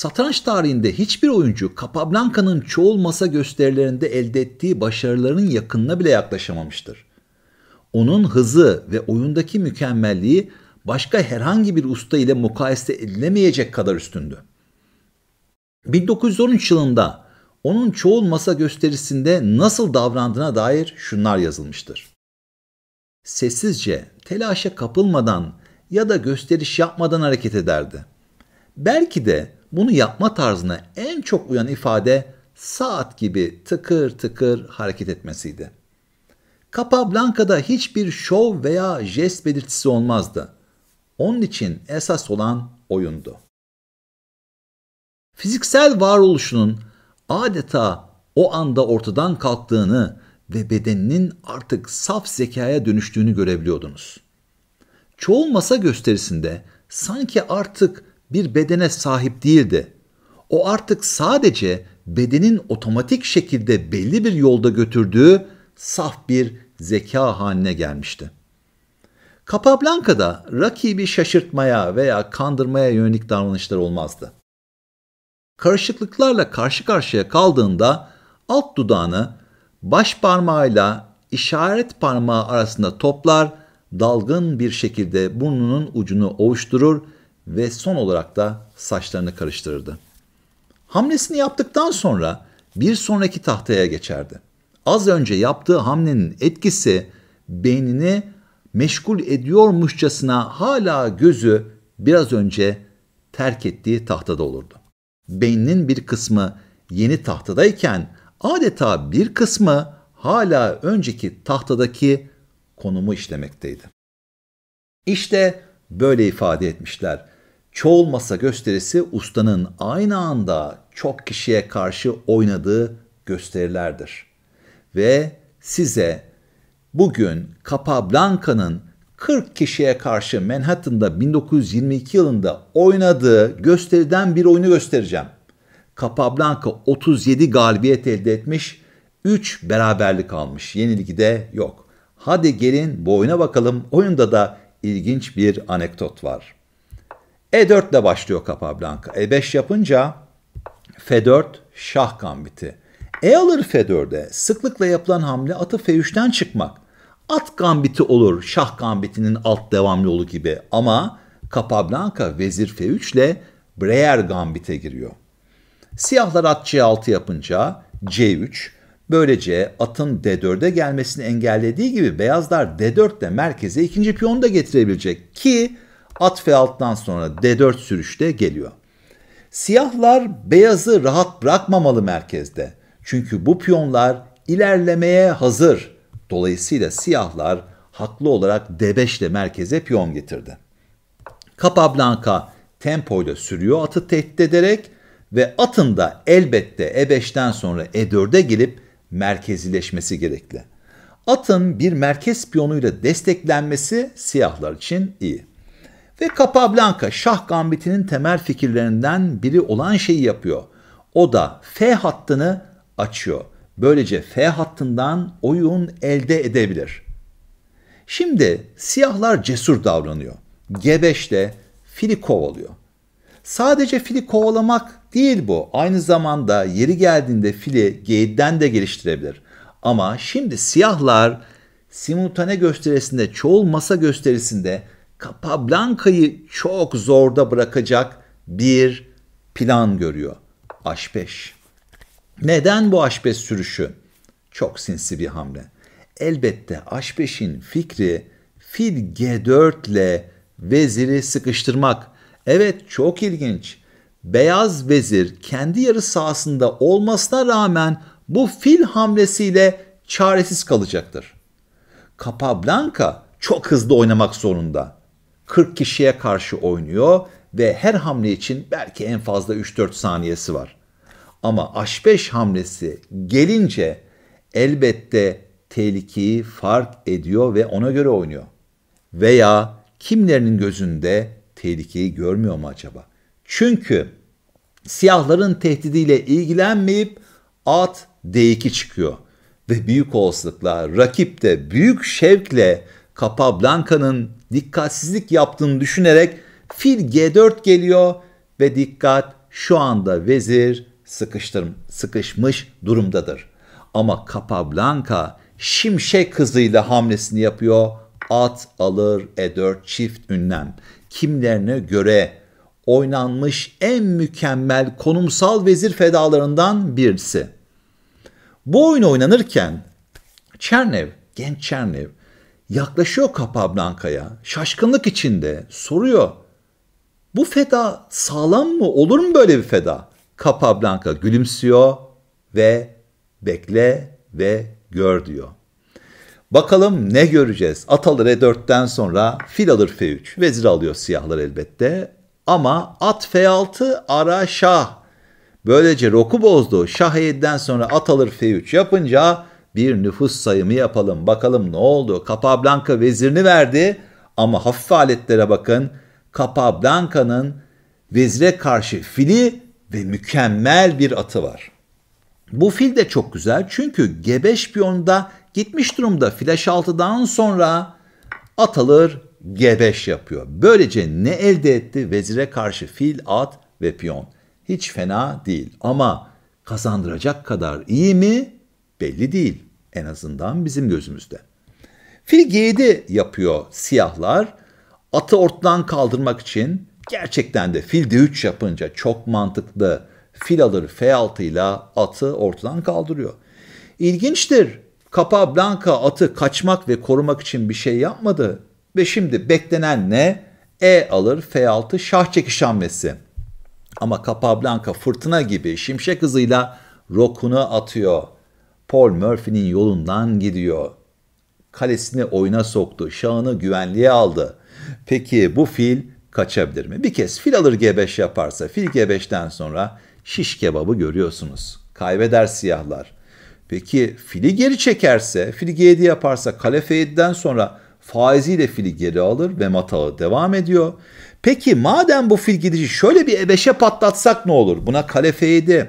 Satranç tarihinde hiçbir oyuncu Capablanca'nın çoğul masa gösterilerinde elde ettiği başarıların yakınına bile yaklaşamamıştır. Onun hızı ve oyundaki mükemmelliği başka herhangi bir usta ile mukayese edilemeyecek kadar üstündü. 1913 yılında onun çoğul masa gösterisinde nasıl davrandığına dair şunlar yazılmıştır. Sessizce, telaşa kapılmadan ya da gösteriş yapmadan hareket ederdi. Belki de bunu yapma tarzına en çok uyan ifade saat gibi tıkır tıkır hareket etmesiydi. Capablanca'da hiçbir şov veya jest belirtisi olmazdı. Onun için esas olan oyundu. Fiziksel varoluşunun adeta o anda ortadan kalktığını ve bedeninin artık saf zekaya dönüştüğünü görebiliyordunuz. Çoğu masa gösterisinde sanki artık bir bedene sahip değildi. O artık sadece bedenin otomatik şekilde belli bir yolda götürdüğü saf bir zeka haline gelmişti. Capablanca'da rakibi şaşırtmaya veya kandırmaya yönelik davranışlar olmazdı. Karışıklıklarla karşı karşıya kaldığında alt dudağını baş parmağıyla işaret parmağı arasında toplar, dalgın bir şekilde burnunun ucunu ovuşturur ve son olarak da saçlarını karıştırırdı. Hamlesini yaptıktan sonra bir sonraki tahtaya geçerdi. Az önce yaptığı hamlenin etkisi beynini meşgul ediyormuşçasına hala gözü biraz önce terk ettiği tahtada olurdu. Beyninin bir kısmı yeni tahtadayken adeta bir kısmı hala önceki tahtadaki konumu işlemekteydi. İşte böyle ifade etmişler. Çoğul masa gösterisi ustanın aynı anda çok kişiye karşı oynadığı gösterilerdir. Ve size bugün Capablanca'nın 40 kişiye karşı Manhattan'da 1922 yılında oynadığı gösteriden bir oyunu göstereceğim. Capablanca 37 galibiyet elde etmiş, 3 beraberlik almış. Yenilgi de yok. Hadi gelin bu oyuna bakalım. Oyunda da ilginç bir anekdot var. E4 ile başlıyor Capablanca. E5 yapınca F4 şah gambiti. E alır F4'e sıklıkla yapılan hamle atı F3'ten çıkmak. At gambiti olur şah gambitinin alt devam yolu gibi ama Capablanca vezir F3 ile Breyer gambite giriyor. Siyahlar at C6 yapınca C3, Böylece atın D4'e gelmesini engellediği gibi beyazlar D4 ile merkeze ikinci piyonu da getirebilecek ki at F6'dan sonra D4 sürüşte geliyor. Siyahlar beyazı rahat bırakmamalı merkezde. Çünkü bu piyonlar ilerlemeye hazır. Dolayısıyla siyahlar haklı olarak D5 ile merkeze piyon getirdi. Capablanca tempoyla sürüyor atı tehdit ederek ve atın da elbette E5'ten sonra E4'e gelip merkezileşmesi gerekli. Atın bir merkez piyonuyla desteklenmesi siyahlar için iyi. Ve Capablanca şah gambitinin temel fikirlerinden biri olan şeyi yapıyor. O da F hattını açıyor. Böylece F hattından oyun elde edebilir. Şimdi siyahlar cesur davranıyor. G5'te fili kovalıyor. Sadece fili kovalamak değil bu. Aynı zamanda yeri geldiğinde fili geyikten de geliştirebilir. Ama şimdi siyahlar simultane gösterisinde, çoğul masa gösterisinde Capablanca'yı çok zorda bırakacak bir plan görüyor. H5. Neden bu H5 sürüşü? Çok sinsi bir hamle. Elbette H5'in fikri fil G4 ile veziri sıkıştırmak. Evet çok ilginç. Beyaz Vezir kendi yarı sahasında olmasına rağmen bu fil hamlesiyle çaresiz kalacaktır. Capablanca çok hızlı oynamak zorunda. 40 kişiye karşı oynuyor ve her hamle için belki en fazla 3-4 saniyesi var. Ama H5 hamlesi gelince elbette tehlikeyi fark ediyor ve ona göre oynuyor. Veya kimlerinin gözünde tehlikeyi görmüyor mu acaba? Çünkü siyahların tehdidiyle ilgilenmeyip at D2 çıkıyor. Ve büyük olasılıkla rakip de büyük şevkle Capablanca'nın dikkatsizlik yaptığını düşünerek fil G4 geliyor ve dikkat şu anda vezir sıkıştırm sıkışmış durumdadır. Ama Capablanca şimşek hızıyla hamlesini yapıyor. At alır E4 çift ünlem kimlerine göre oynanmış en mükemmel konumsal vezir fedalarından birisi. Bu oyun oynanırken Çernev, genç Çernev yaklaşıyor Kapablankaya, şaşkınlık içinde soruyor. Bu feda sağlam mı? Olur mu böyle bir feda? Capablanca gülümsüyor ve bekle ve gör diyor. Bakalım ne göreceğiz? At alır E4'ten sonra fil alır F3. Vezir alıyor siyahlar elbette. Ama at F6 ara şah. Böylece roku bozdu. Şah E7'den sonra at alır F3 yapınca bir nüfus sayımı yapalım. Bakalım ne oldu? Capablanca vezirini verdi. Ama hafif aletlere bakın. Capablanca'nın vezire karşı fili ve mükemmel bir atı var. Bu fil de çok güzel çünkü gebe şpiyonda gitmiş durumda. Flash 6'dan sonra atılır G5 yapıyor. Böylece ne elde etti? Vezire karşı fil, at ve piyon. Hiç fena değil ama kazandıracak kadar iyi mi? Belli değil. En azından bizim gözümüzde. Fil G7 yapıyor siyahlar. Atı ortadan kaldırmak için gerçekten de fil D3 yapınca çok mantıklı. Fil alır F6 ile atı ortadan kaldırıyor. İlginçtir. Capablanca atı kaçmak ve korumak için bir şey yapmadı. Ve şimdi beklenen ne? E alır F6 şah çekiş hamlesi. Ama Capablanca fırtına gibi şimşek hızıyla rokunu atıyor. Paul Murphy'nin yolundan gidiyor. Kalesini oyuna soktu, şahını güvenliğe aldı. Peki bu fil kaçabilir mi? Bir kez fil alır G5 yaparsa, fil G5'ten sonra şiş kebabı görüyorsunuz. Kaybeder siyahlar. Peki fili geri çekerse, fili G7 yaparsa kale F7'den sonra faiziyle fili geri alır ve matalı devam ediyor. Peki madem bu fil gidici şöyle bir E5'e patlatsak ne olur? Buna kale F7,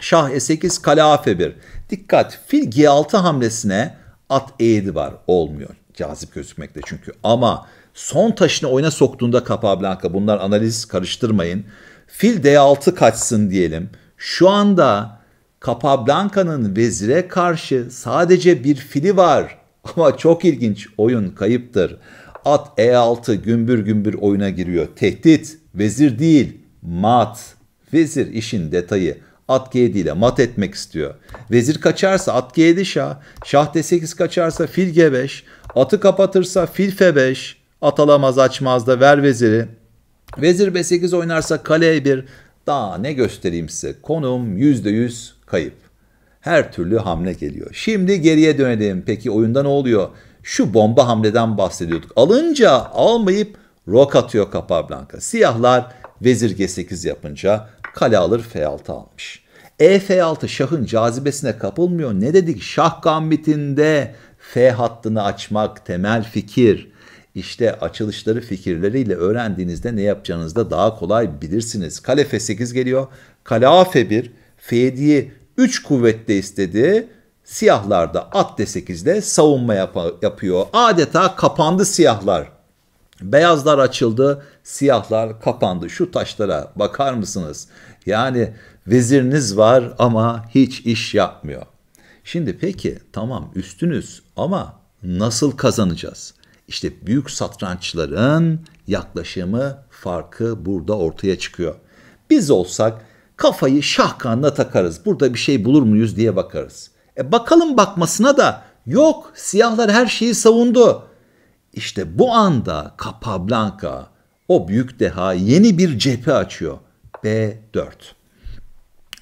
şah E8, kale A1. Dikkat fil G6 hamlesine at E7 var olmuyor. Cazip gözükmekte çünkü ama son taşını oyuna soktuğunda Capablanca bunlar analiz karıştırmayın. Fil D6 kaçsın diyelim. Şu anda Capablanca'nın vezire karşı sadece bir fili var. Ama çok ilginç oyun kayıptır. At E6 gümbür gümbür oyuna giriyor. Tehdit, vezir değil, mat. Vezir işin detayı. At G7 ile mat etmek istiyor. Vezir kaçarsa at G7 şah. Şah D8 kaçarsa fil G5. Atı kapatırsa fil F5. At alamaz açmaz da ver veziri. Vezir B8 oynarsa kale 1. Daha ne göstereyim size? Konum %100 kayıp. Her türlü hamle geliyor. Şimdi geriye dönelim. Peki oyunda ne oluyor? Şu bomba hamleden bahsediyorduk. Alınca almayıp rok atıyor Capablanca. Siyahlar vezir G8 yapınca kale alır F6 almış. E F6 şahın cazibesine kapılmıyor. Ne dedik? Şah gambitinde F hattını açmak temel fikir. İşte açılışları fikirleriyle öğrendiğinizde ne yapacağınızı da daha kolay bilirsiniz. Kale F8 geliyor. Kale A F1. Fedi'yi 3 kuvvette istedi. Siyahlarda at D8'de savunma yap yapıyor. Adeta kapandı siyahlar. Beyazlar açıldı, siyahlar kapandı. Şu taşlara bakar mısınız? Yani veziriniz var ama hiç iş yapmıyor. Şimdi peki tamam üstünüz ama nasıl kazanacağız? İşte büyük satrançların yaklaşımı farkı burada ortaya çıkıyor. Biz olsak kafayı şahkanla takarız. Burada bir şey bulur muyuz diye bakarız. E bakalım bakmasına da yok siyahlar her şeyi savundu. İşte bu anda Capablanca o büyük deha yeni bir cephe açıyor. B4.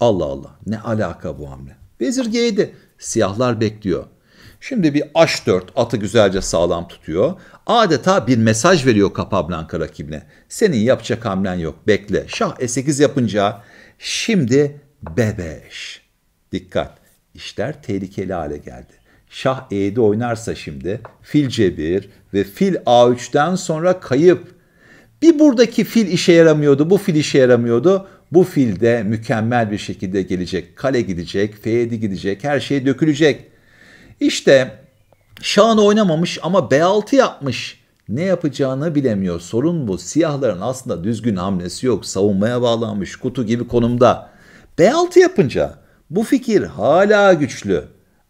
Allah Allah ne alaka bu hamle. Vezir G7 siyahlar bekliyor. Şimdi bir H4 atı güzelce sağlam tutuyor. Adeta bir mesaj veriyor Capablanca rakibine. Senin yapacak hamlen yok bekle. Şah E8 yapınca Şimdi bebeş. Dikkat. işler tehlikeli hale geldi. Şah E'de oynarsa şimdi fil C1 ve fil A3'ten sonra kayıp. Bir buradaki fil işe yaramıyordu, bu fil işe yaramıyordu. Bu fil de mükemmel bir şekilde gelecek. Kale gidecek, F7 gidecek, her şey dökülecek. İşte Şah'ın oynamamış ama B6 yapmış. Ne yapacağını bilemiyor. Sorun bu. Siyahların aslında düzgün hamlesi yok. Savunmaya bağlanmış kutu gibi konumda. B6 yapınca bu fikir hala güçlü.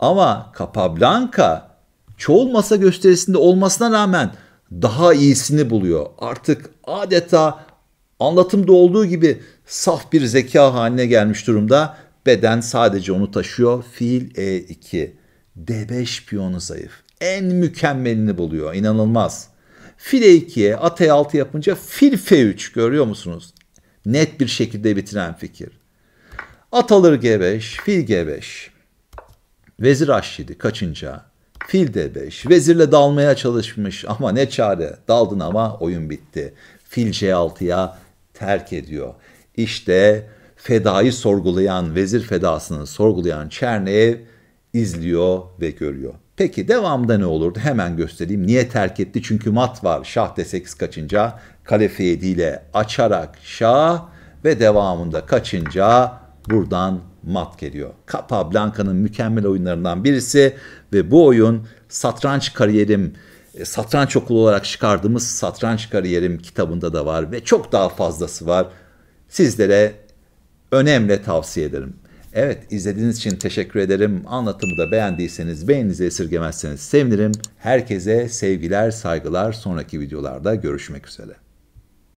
Ama Capablanca çoğul masa gösterisinde olmasına rağmen daha iyisini buluyor. Artık adeta anlatımda olduğu gibi saf bir zeka haline gelmiş durumda. Beden sadece onu taşıyor. Fiil E2. D5 piyonu zayıf. En mükemmelini buluyor. İnanılmaz. Fil e 2'ye at E6 yapınca fil F3 görüyor musunuz? Net bir şekilde bitiren fikir. At alır G5, fil G5. Vezir H7 kaçınca fil D5. Vezirle dalmaya çalışmış ama ne çare daldın ama oyun bitti. Fil C6'ya terk ediyor. İşte fedayı sorgulayan, vezir fedasını sorgulayan Çernev izliyor ve görüyor. Peki devamda ne olurdu? Hemen göstereyim. Niye terk etti? Çünkü mat var. Şah d8 kaçınca kale f7 ile açarak şah ve devamında kaçınca buradan mat geliyor. Kapa Blanca'nın mükemmel oyunlarından birisi ve bu oyun satranç kariyerim e, satranç okulu olarak çıkardığımız satranç kariyerim kitabında da var ve çok daha fazlası var. Sizlere önemli tavsiye ederim. Evet izlediğiniz için teşekkür ederim. Anlatımı da beğendiyseniz beğeninizi esirgemezseniz sevinirim. Herkese sevgiler, saygılar. Sonraki videolarda görüşmek üzere.